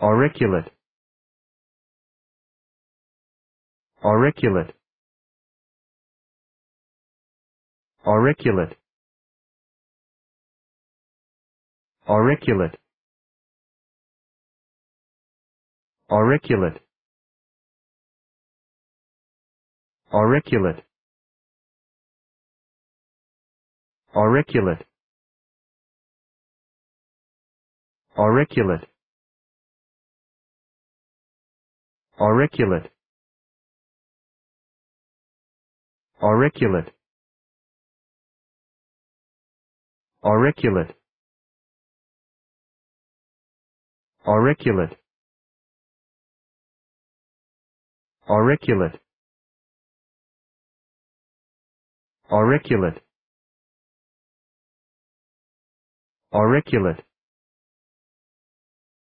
auriculate, auriculate, auriculate, auriculate, auriculate, auriculate, auriculate, auriculate auriculate auriculate auriculate auriculate auriculate auriculate auriculate